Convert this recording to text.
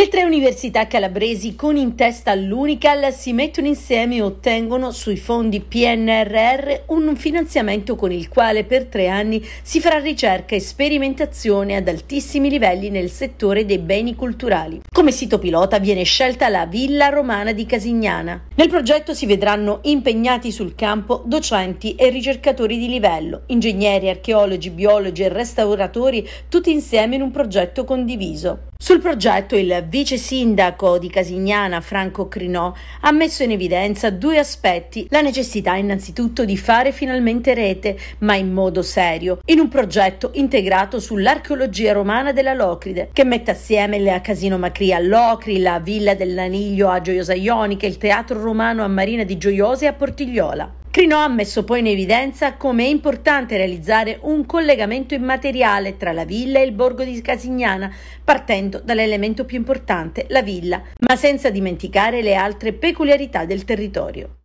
Hey, Tre università calabresi con in testa l'Unical si mettono insieme e ottengono sui fondi PNRR un finanziamento con il quale per tre anni si farà ricerca e sperimentazione ad altissimi livelli nel settore dei beni culturali. Come sito pilota viene scelta la Villa Romana di Casignana. Nel progetto si vedranno impegnati sul campo docenti e ricercatori di livello, ingegneri, archeologi, biologi e restauratori, tutti insieme in un progetto condiviso. Sul progetto il vice vice sindaco di Casignana Franco Crinò ha messo in evidenza due aspetti, la necessità innanzitutto di fare finalmente rete, ma in modo serio, in un progetto integrato sull'archeologia romana della Locride, che mette assieme la Casino Macria a Locri, la Villa dell'Aniglio a Gioiosa Ionica, il Teatro Romano a Marina di Gioiosa e a Portigliola. Crinò ha messo poi in evidenza come è importante realizzare un collegamento immateriale tra la villa e il borgo di Casignana, partendo dall'elemento più importante, la villa, ma senza dimenticare le altre peculiarità del territorio.